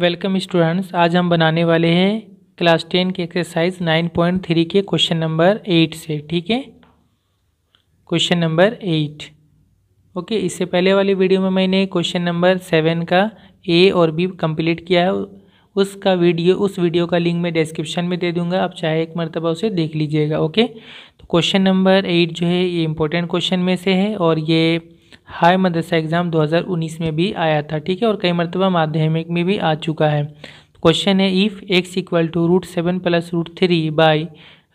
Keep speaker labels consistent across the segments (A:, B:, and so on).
A: welcome students आज हम बनाने वाले हैं क्लास टेन के एक्सरसाइज नाइन पॉइंट थ्री के क्वेश्चन नंबर एट से ठीक है क्वेश्चन नंबर एट ओके इससे पहले वाली वीडियो में मैंने क्वेश्चन नंबर सेवन का ए और बी कंप्लीट किया है उसका वीडियो उस वीडियो का लिंक मैं डिस्क्रिप्शन में दे दूंगा आप चाहे एक मरतबा उसे देख लीजिएगा ओके तो क्वेश्चन नंबर एट जो है ये इम्पोर्टेंट क्वेश्चन में से है और ये हाई मदरसा एग्ज़ाम 2019 में भी आया था ठीक है और कई मरतबा माध्यमिक में भी आ चुका है क्वेश्चन है if x equal to root seven plus root three by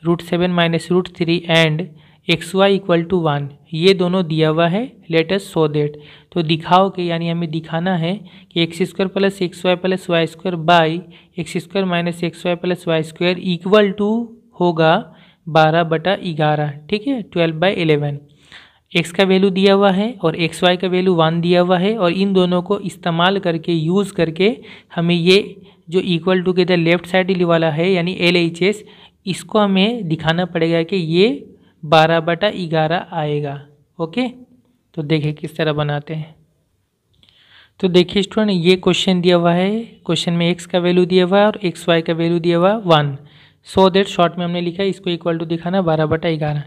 A: root seven minus root three and x y equal to one ये दोनों दिया हुआ है लेटेस्ट सो देट तो दिखाओ के यानी हमें दिखाना है कि x square plus x y plus y square by x square minus x y plus y square equal to होगा बारह बटा ग्यारह ठीक है ट्वेल्व बाई एलेवन एक्स का वैल्यू दिया हुआ है और एक्स वाई का वैल्यू वन दिया हुआ है और इन दोनों को इस्तेमाल करके यूज़ करके हमें ये जो इक्वल टू के द लेफ्ट साइड वाला है यानी एल एच एस इसको हमें दिखाना पड़ेगा कि ये बारह बटा ग्यारह आएगा ओके तो देखिए किस तरह बनाते हैं तो देखिए स्टूडेंट ये क्वेश्चन दिया हुआ है क्वेश्चन में एक्स का वैल्यू दिया हुआ है और एक्स वाई का वैल्यू दिया हुआ वन सो देट शॉर्ट में हमने लिखा है इसको इक्वल टू दिखाना बारह बटा ग्यारह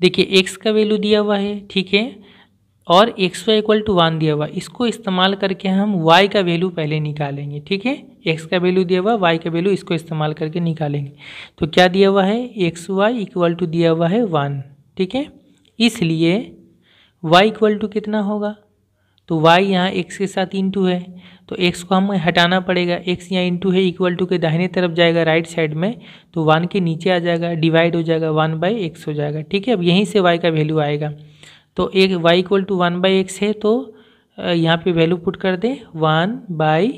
A: देखिए एक्स का वैल्यू दिया हुआ है ठीक है और x y equal to one दिया हुआ इसको इस्तेमाल करके हम वाई का वैल्यू पहले निकालेंगे ठीक है एक्स का वैल्यू दिया हुआ वाई का वैल्यू इसको इस्तेमाल करके निकालेंगे तो क्या दिया हुआ है एक्स वाई इक्वल टू दिया हुआ है वन ठीक है इसलिए वाई इक्वल टू कितना होगा तो y यहाँ x के साथ इंटू है तो x को हमें हटाना पड़ेगा x यहाँ इंटू है इक्वल टू के दाहिने तरफ जाएगा राइट साइड में तो वन के नीचे आ जाएगा डिवाइड हो जाएगा वन बाई एक्स हो जाएगा ठीक है अब यहीं से y का वैल्यू आएगा तो एक y equal to one by x है तो यहाँ पे वैल्यू पुट कर दें वन बाई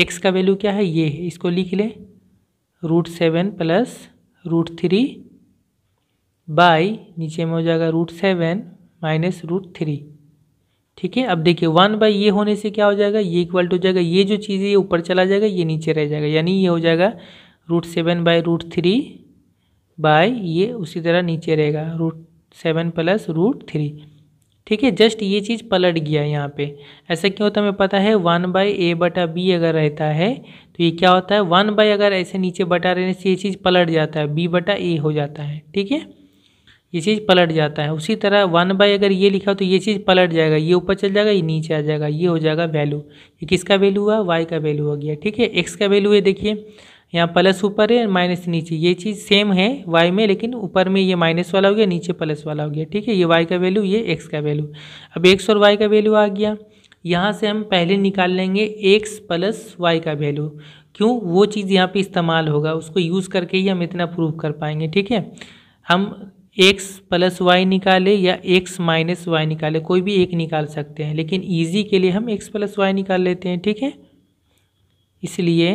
A: एक्स का वैल्यू क्या है ये है इसको लिख लें root seven plus root three by नीचे में हो जाएगा root seven minus root three ठीक है अब देखिए वन बाई ये होने से क्या हो जाएगा ये इक्वल टू जाएगा ये जो चीज़ है ये ऊपर चला जाएगा ये नीचे रह जाएगा यानी ये हो जाएगा root seven by root three by ये उसी तरह नीचे रहेगा root seven plus root three ठीक है जस्ट ये चीज़ पलट गया यहाँ पे ऐसा क्यों होता है हमें पता है वन बाय ए बटा बी अगर रहता है तो ये क्या होता है वन बाई अगर ऐसे नीचे बटा रहने से ये चीज़ पलट जाता है बी बटा ए हो जाता है ठीक है ये चीज़ पलट जाता है उसी तरह वन बाई अगर ये लिखा हो तो ये चीज़ पलट जाएगा ये ऊपर चल जाएगा ये नीचे आ जाएगा ये हो जाएगा वैल्यू ये किसका वैल्यू हुआ वाई का वैल्यू हो गया ठीक है एक्स का वैल्यू है देखिए यहाँ प्लस ऊपर है माइनस नीचे ये चीज़ सेम है वाई में लेकिन ऊपर में ये माइनस वाला हो गया नीचे प्लस वाला हो गया ठीक है ये वाई का वैल्यू ये एक्स का वैल्यू अब एक्स और वाई का वैल्यू आ गया यहाँ से हम पहले निकाल लेंगे एक्स प्लस वाई का वैल्यू क्यों वो चीज़ यहाँ पे इस्तेमाल होगा उसको यूज़ करके ही हम इतना प्रूव कर पाएंगे ठीक है हम एक्स प्लस वाई निकाले या एक्स माइनस वाई निकाले कोई भी एक निकाल सकते हैं लेकिन ईजी के लिए हम एक्स प्लस वाई निकाल लेते हैं ठीक है इसलिए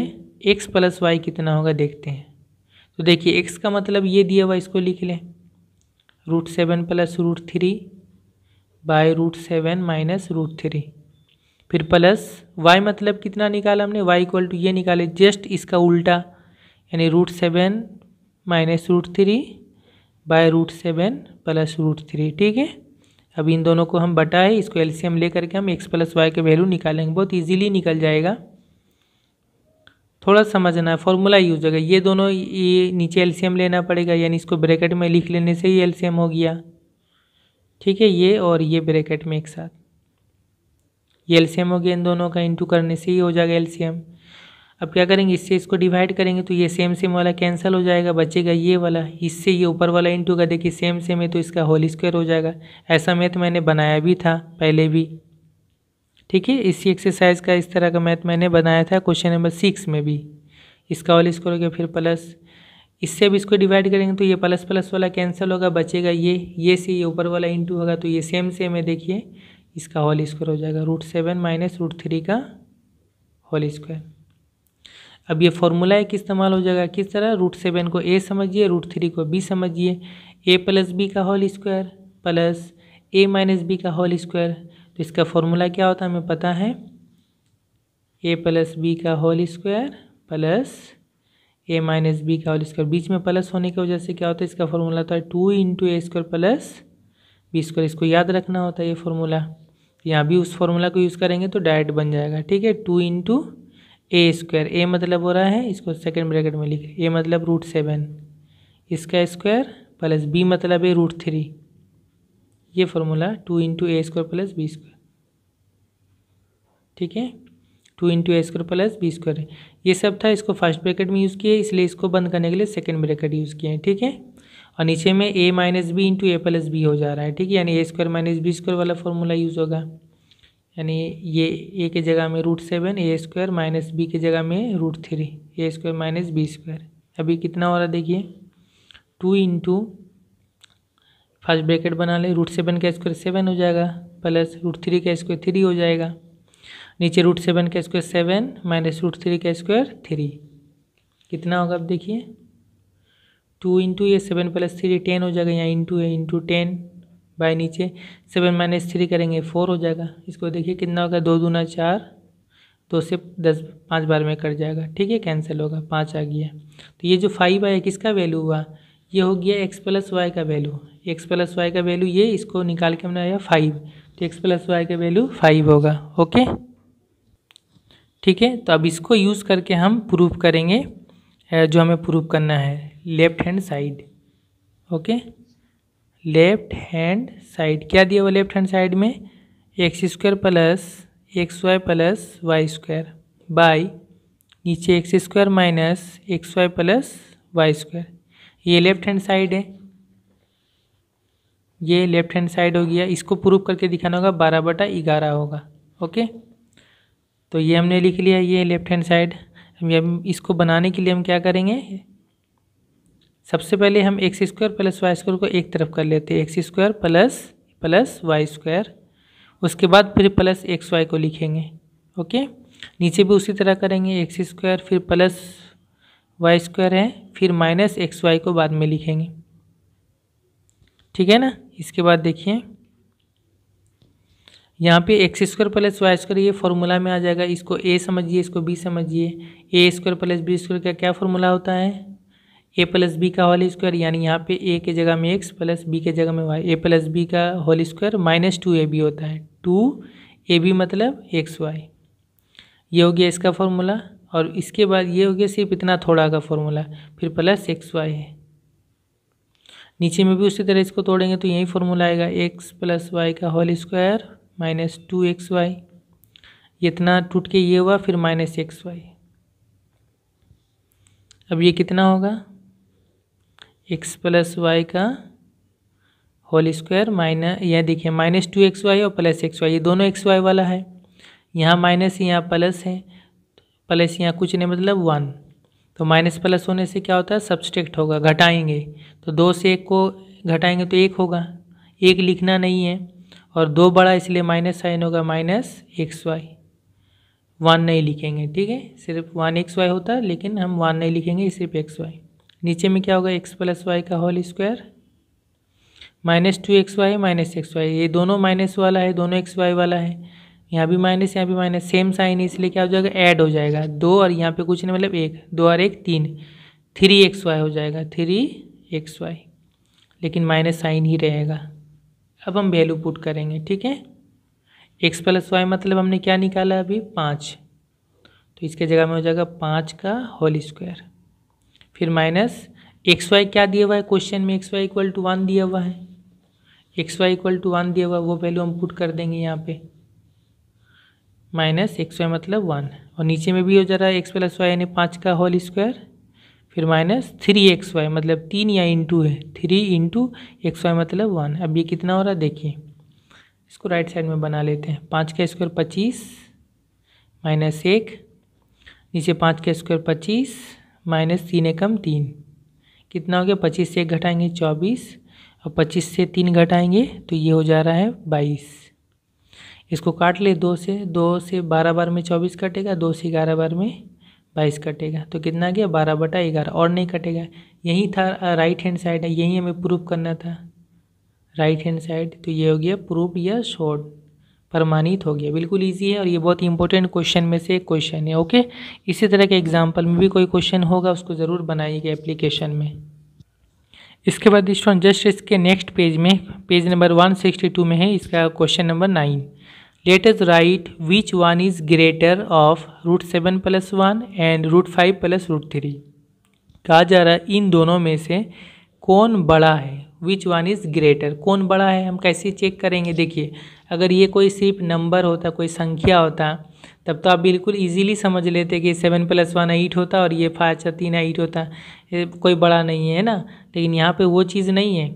A: एक्स प्लस वाई कितना होगा देखते हैं तो देखिए एक्स का मतलब ये दिया हुआ इसको लिख लें root seven plus root three by root seven minus root three फिर प्लस वाई मतलब कितना निकाला हमने वाई इक्वल टू ये निकाले जस्ट इसका उल्टा यानी root seven minus root three by root seven plus root three ठीक है अब इन दोनों को हम बटाए इसको एलसीएम ले करके हम एक्स प्लस वाई के वैल्यू निकालेंगे बहुत इजीली निकल जाएगा थोड़ा समझना है फॉर्मूला यूज होगा ये दोनों ये नीचे एलसीएम लेना पड़ेगा यानी इसको ब्रैकेट में लिख लेने से ही एलसीएम हो गया ठीक है ये और ये ब्रैकेट में एक साथ ये एलसीएम हो गया इन दोनों का इंटू करने से ही हो जाएगा एलसीएम अब क्या करेंगे इससे इसको डिवाइड करेंगे तो ये सेम सेम वाला कैंसिल हो जाएगा बचेगा ये वाला इससे ये ऊपर वाला इंटू का देखिए सेम सेम है तो इसका होल स्क्वायर हो जाएगा ऐसा मैथ मैंने बनाया भी था पहले भी ठीक है इसी एक्सरसाइज का इस तरह का मैथ मैंने बनाया था क्वेश्चन नंबर सिक्स में भी इसका होल स्क्वायर हो गया फिर प्लस इससे अब इसको डिवाइड करेंगे तो ये प्लस प्लस वाला कैंसिल होगा बचेगा ये ये से ये ऊपर वाला इंटू होगा तो ये सेम सेम है देखिए इसका होल स्क्वायर हो जाएगा root seven minus root three का होल स्क्वायर अब ये फॉर्मूला एक इस्तेमाल हो जाएगा किस तरह रूट सेवन को ए समझिए रूट थ्री को बी समझिए ए प्लस बी का whole square plus a minus b का होल स्क्वायर तो इसका फॉर्मूला क्या होता है हमें पता है ए प्लस बी का whole square plus a minus b का होल स्क्वायर बीच में प्लस होने की वजह से क्या होता है इसका फॉर्मूला होता है two into a square plus b square इसको याद रखना होता है ये फॉर्मूला यहाँ भी उस फॉर्मूला को यूज़ करेंगे तो डायरेक्ट बन जाएगा ठीक है two into a square a मतलब हो रहा है इसको सेकेंड ब्रैकेट में लिख ए मतलब रूट सेवन इसका स्क्वायर प्लस बी मतलब है रूट थ्री ये formula two into a square plus b square ठीक है two into a square plus b square ये सब था इसको फर्स्ट ब्रैकेट में यूज़ किए इसलिए इसको बंद करने के लिए सेकेंड ब्रैकेट यूज़ किए हैं ठीक है और नीचे में a minus b into a plus b हो जा रहा है ठीक है यानी a square minus b square वाला फॉर्मूला यूज़ होगा यानी ये ए के जगह में root seven a square minus b के जगह में root three a square minus b square अभी कितना हो रहा है देखिए टू इंटू फर्स्ट ब्रैकेट बना ले रूट सेवन का स्क्वायर सेवन हो जाएगा प्लस रूट थ्री का स्क्वायर थ्री हो जाएगा नीचे रूट सेवन का square seven minus root three का स्क्वायर थ्री कितना होगा अब देखिए टू इंटू ये सेवन प्लस थ्री टेन हो जाएगा यहाँ इंटू है इंटू टेन बाय नीचे सेवन माइनस थ्री करेंगे फोर हो जाएगा इसको देखिए कितना होगा दो दूना चार दो से दस पाँच बार में कट जाएगा ठीक है कैंसिल होगा पाँच आ गया तो ये जो फाइव आया किसका वैल्यू हुआ ये हो गया एक्स प्लस वाई का वैल्यू एक्स प्लस वाई का वैल्यू ये इसको निकाल के हमने आया फाइव तो एक्स प्लस वाई का वैल्यू फाइव होगा ओके ठीक है तो अब इसको यूज़ करके हम प्रूफ करेंगे जो हमें प्रूफ करना है left hand side okay left hand side क्या दिया हुआ लेफ्ट हैंड साइड में x square plus x y plus y square by नीचे x square minus x y plus y square ये लेफ्ट हैंड साइड है ये लेफ्ट हैंड साइड हो गया इसको प्रूव करके दिखाना होगा बारह बटा ग्यारह होगा ओके तो ये हमने लिख लिया ये लेफ्ट हैंड साइड हम इसको बनाने के लिए हम क्या करेंगे सबसे पहले हम x square plus y square को एक तरफ कर लेते हैं x square plus plus y square उसके बाद फिर प्लस एक्स वाई को लिखेंगे ओके नीचे भी उसी तरह करेंगे एक्स स्क्वायर फिर प्लस वाई स्क्वायर है फिर माइनस एक्स वाई को बाद में लिखेंगे ठीक है ना इसके बाद देखिए यहाँ पे x square plus y square ये फॉर्मूला में आ जाएगा इसको ए समझिए इसको बी समझिए a square plus b square का क्या फॉर्मूला होता है ए प्लस बी का होल स्क्वायर यानी यहाँ पे ए के जगह में एक्स प्लस बी के जगह में वाई ए प्लस बी का whole square minus two a b होता है टू ए बी मतलब एक्स वाई ये हो गया इसका फॉर्मूला और इसके बाद ये हो गया सिर्फ इतना थोड़ा का फॉर्मूला फिर प्लस एक्स वाई है नीचे में भी उसी तरह इसको तोड़ेंगे तो यही फॉर्मूला आएगा एक्स प्लस वाई का whole square minus two x y इतना टूट के ये हुआ फिर माइनस एक्स वाई अब ये कितना होगा एक्स प्लस वाई का होल स्क्वायर माइनस यह देखिए माइनस टू एक्स वाई और प्लस एक्स वाई ये दोनों एक्स वाई वाला है यहाँ माइनस यहाँ प्लस है प्लस यहाँ कुछ नहीं मतलब वन तो माइनस प्लस होने से क्या होता है सब्सट्रैक्ट होगा घटाएंगे तो दो से एक को घटाएंगे तो एक होगा एक लिखना नहीं है और दो बड़ा इसलिए माइनस साइन होगा माइनस एक्स वाई वन नहीं लिखेंगे ठीक है सिर्फ वन एक्स वाई होता है लेकिन हम वन नहीं लिखेंगे सिर्फ एक्स वाई नीचे में क्या होगा एक्स प्लस वाई का whole square minus two x y minus x y ये दोनों माइनस वाला है दोनों एक्स वाई वाला है यहाँ भी माइनस यहाँ भी माइनस सेम साइन इसलिए क्या हो जाएगा ऐड हो जाएगा दो और यहाँ पे कुछ नहीं मतलब एक दो और एक तीन थ्री एक्स वाई हो जाएगा थ्री एक्स वाई लेकिन माइनस साइन ही रहेगा अब हम वैल्यू पुट करेंगे ठीक है एक्स प्लस वाई मतलब हमने क्या निकाला अभी पाँच तो इसके जगह में हो जाएगा पाँच का होल स्क्वायर फिर माइनस एक्स वाई क्या दिया हुआ है क्वेश्चन में x y equal to one दिया हुआ है x y equal to one दिया हुआ है वो वैल्यू हम पुट कर देंगे यहाँ पे माइनस एक्स वाई मतलब वन और नीचे में भी हो जा रहा है एक्स प्लस वाई यानी पाँच का होल स्क्वायर फिर माइनस थ्री एक्स वाई मतलब तीन या इंटू है थ्री इंटू एक्स वाई मतलब वन अब ये कितना हो रहा है देखिए इसको राइट साइड में बना लेते हैं पाँच का स्क्वायर पच्चीस माइनस एक नीचे पाँच का स्क्वायर पच्चीस माइनस तीन एकम तीन कितना हो गया पच्चीस से एक घटाएंगे चौबीस और पच्चीस से तीन घटाएंगे तो ये हो जा रहा है बाईस इसको काट ले दो से दो से बारह बार में चौबीस कटेगा दो से ग्यारह बार में बाईस कटेगा तो कितना गया बारह बटा ग्यारह और नहीं कटेगा यही था राइट हैंड साइड है यही हमें प्रूफ करना था राइट हैंड साइड तो ये हो गया प्रूफ या शॉर्ट प्रमाणित हो गया बिल्कुल ईजी है और ये बहुत ही इंपॉर्टेंट क्वेश्चन में से एक क्वेश्चन है ओके इसी तरह के एग्जाम्पल में भी कोई क्वेश्चन होगा उसको ज़रूर बनाइएगा एप्लीकेशन में इसके बाद स्टूडेंट जस्ट इसके नेक्स्ट पेज में पेज नंबर 162 में है इसका क्वेश्चन नंबर nine let write which one is greater of root seven plus one and root five plus root three कहा जा रहा है इन दोनों में से कौन बड़ा है विच वन इज़ ग्रेटर कौन बड़ा है हम कैसे चेक करेंगे देखिए अगर ये कोई सिर्फ नंबर होता कोई संख्या होता तब तो आप बिल्कुल इजीली समझ लेते कि सेवन प्लस वन एट होता और ये फाइव पाँच तीन एट होता ये कोई बड़ा नहीं है ना लेकिन यहाँ पे वो चीज़ नहीं है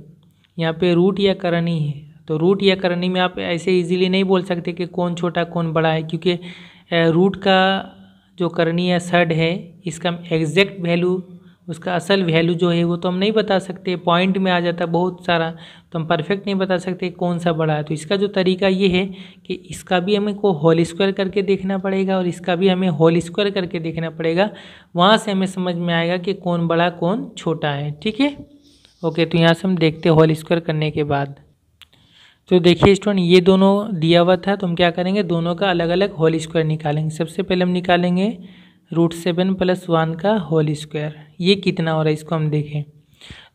A: यहाँ पे रूट या करनी है तो रूट या करनी में आप ऐसे इजीली नहीं बोल सकते कि कौन छोटा कौन बड़ा है क्योंकि रूट का जो करनी या सड है इसका एग्जैक्ट वैल्यू उसका असल वैल्यू जो है वो तो हम नहीं बता सकते पॉइंट में आ जाता बहुत सारा तो हम परफेक्ट नहीं बता सकते कौन सा बड़ा है तो इसका जो तरीका ये है कि इसका भी हमें को होल स्क्वायर करके देखना पड़ेगा और इसका भी हमें होल स्क्वायर करके देखना पड़ेगा वहाँ से हमें समझ में आएगा कि कौन बड़ा कौन छोटा है ठीक है ओके तो यहाँ से हम देखते होल स्क्वायर करने के बाद तो देखिए स्टूडेंट ये दोनों दिया हुआ था तो हम क्या करेंगे दोनों का अलग अलग होल स्क्वायर निकालेंगे सबसे पहले हम निकालेंगे रूट सेवन प्लस वन का होल स्क्वायर ये कितना हो रहा है इसको हम देखें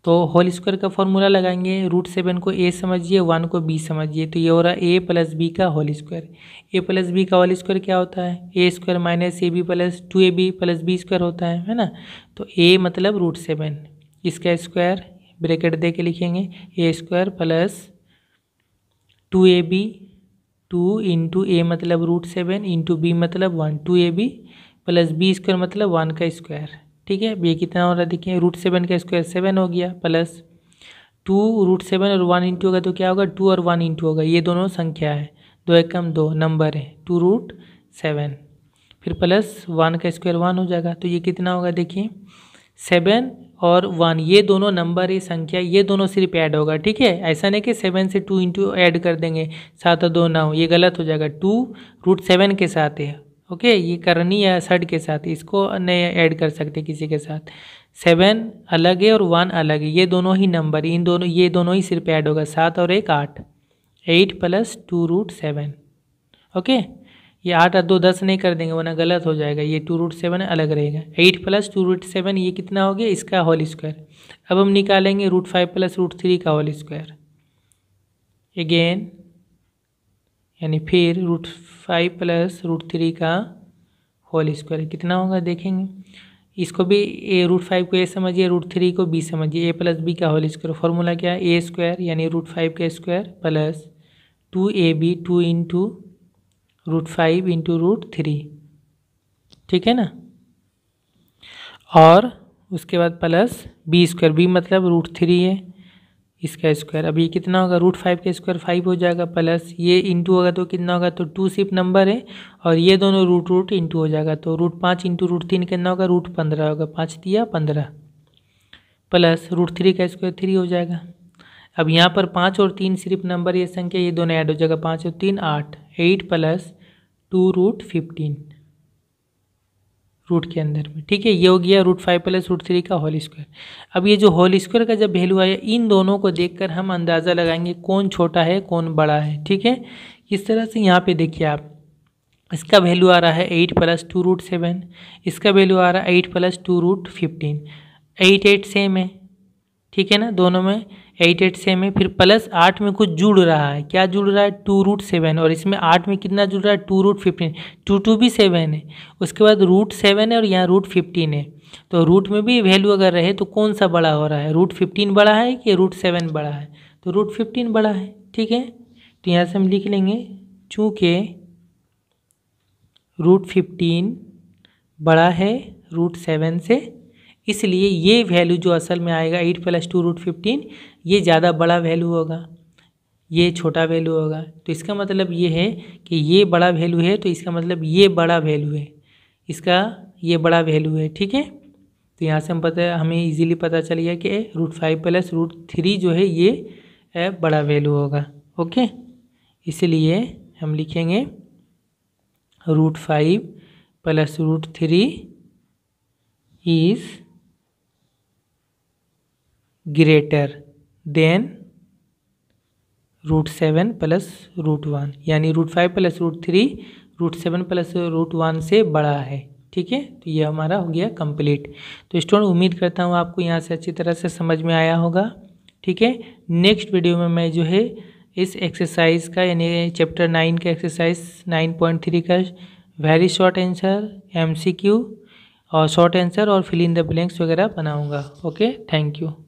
A: तो होल स्क्वायर का फॉर्मूला लगाएंगे रूट सेवन को ए समझिए वन को बी समझिए तो ये हो रहा है ए प्लस बी का whole square a plus b का होल स्क्वायर क्या होता है a square minus a b plus two a b plus b square होता है है ना तो ए मतलब रूट सेवन इसका स्क्वायर ब्रैकेट दे के लिखेंगे a square plus two a b two into a मतलब रूट सेवन इंटू बी मतलब one two a b plus b square मतलब वन का स्क्वायर ठीक है ये कितना हो रहा है देखिए रूट सेवन का स्क्वायर सेवन हो गया प्लस टू रूट सेवन और वन इंटू होगा तो क्या होगा टू और वन इंटू होगा ये दोनों संख्या है दो एकम दो नंबर है टू रूट सेवन फिर प्लस वन का स्क्वायर वन हो जाएगा तो ये कितना होगा देखिए सेवन और वन ये दोनों नंबर है संख्या ये दोनों सिर्फ ऐड होगा ठीक है ऐसा नहीं कि सेवन से टू इंटू ऐड कर देंगे सात और दो नौ ये गलत हो जाएगा टू रूट सेवन के साथ है ओके ये करनी है सड के साथ इसको नए ऐड कर सकते किसी के साथ सेवन अलग है और वन अलग है ये दोनों ही नंबर इन दोनों ये दोनों ही सिर्फ ऐड होगा सात और एक आठ eight plus two root seven okay ये आठ और दो दस नहीं कर देंगे वरना गलत हो जाएगा ये टू रूट सेवन अलग रहेगा eight plus two root seven ये कितना हो गया इसका होल स्क्वायर अब हम निकालेंगे root five plus root three का होल स्क्वायर अगेन यानी फिर root five plus root three का होल स्क्वायर कितना होगा देखेंगे इसको भी ए रूट फाइव को ए समझिए रूट थ्री को बी समझिए ए प्लस बी का होल स्क्वायर फॉर्मूला क्या है ए स्क्वायर यानी रूट फाइव का square plus two a b two into root five into root three ठीक है ना और उसके बाद प्लस बी स्क्वायर बी मतलब रूट थ्री है इसका स्क्वायर अब ये कितना होगा रूट फाइव का स्क्वायर फाइव हो जाएगा प्लस ये इंटू होगा तो कितना होगा तो टू सिर्फ नंबर है और ये दोनों रूट रूट इंटू हो जाएगा तो रूट पाँच इंटू रूट तीन कितना होगा रूट पंद्रह होगा पाँच दिया पंद्रह प्लस रूट थ्री का स्क्वायर थ्री हो जाएगा अब यहाँ पर पाँच और तीन सिर्फ नंबर ये संख्या ये दोनों ऐड हो जाएगा पाँच और तीन आठ eight plus two root fifteen root के अंदर में ठीक है ये हो गया root five plus root three का होल स्क्वायर अब ये जो होल स्क्वायर का जब वैल्यू आया इन दोनों को देखकर हम अंदाज़ा लगाएंगे कौन छोटा है कौन बड़ा है ठीक है इस तरह से यहाँ पे देखिए आप इसका वैल्यू आ रहा है eight plus two root seven इसका वैल्यू आ रहा है eight plus two root fifteen eight eight same है ठीक है ना दोनों में एट एट सेम है फिर प्लस आठ में कुछ जुड़ रहा है क्या जुड़ रहा है टू रूट सेवन और इसमें आठ में कितना जुड़ रहा है two root fifteen two two भी सेवन है उसके बाद रूट सेवन है और यहाँ रूट फिफ्टीन है तो रूट में भी वैल्यू अगर रहे तो कौन सा बड़ा हो रहा है रूट फिफ्टीन बड़ा है कि रूट सेवन बड़ा है तो रूट फिफ्टीन बड़ा है ठीक है तो यहाँ से हम लिख लेंगे चूँकि रूट फिफ्टीन बड़ा है रूट सेवन से इसलिए ये वैल्यू जो असल में आएगा eight plus two root fifteen ये ज़्यादा बड़ा वैल्यू होगा ये छोटा वैल्यू होगा तो इसका मतलब ये है कि ये बड़ा वैल्यू है तो इसका मतलब ये बड़ा वैल्यू है इसका ये बड़ा वैल्यू है ठीक है तो यहाँ से हम पता हमें इजीली पता चल गया कि root five plus root three जो है ये बड़ा वैल्यू होगा ओके इसलिए हम लिखेंगे root five plus root three is greater than root seven plus root one यानी root five plus root three root seven plus root one से बड़ा है ठीक है तो ये हमारा हो गया कंप्लीट तो स्टूडेंट उम्मीद करता हूँ आपको यहाँ से अच्छी तरह से समझ में आया होगा ठीक है नेक्स्ट वीडियो में मैं जो है इस एक्सरसाइज का यानी चैप्टर नाइन का एक्सरसाइज नाइन पॉइंट थ्री का वेरी शॉर्ट आंसर एमसीक्यू और शॉर्ट आंसर और फिल इन द ब्लैंक्स वगैरह बनाऊँगा ओके थैंक यू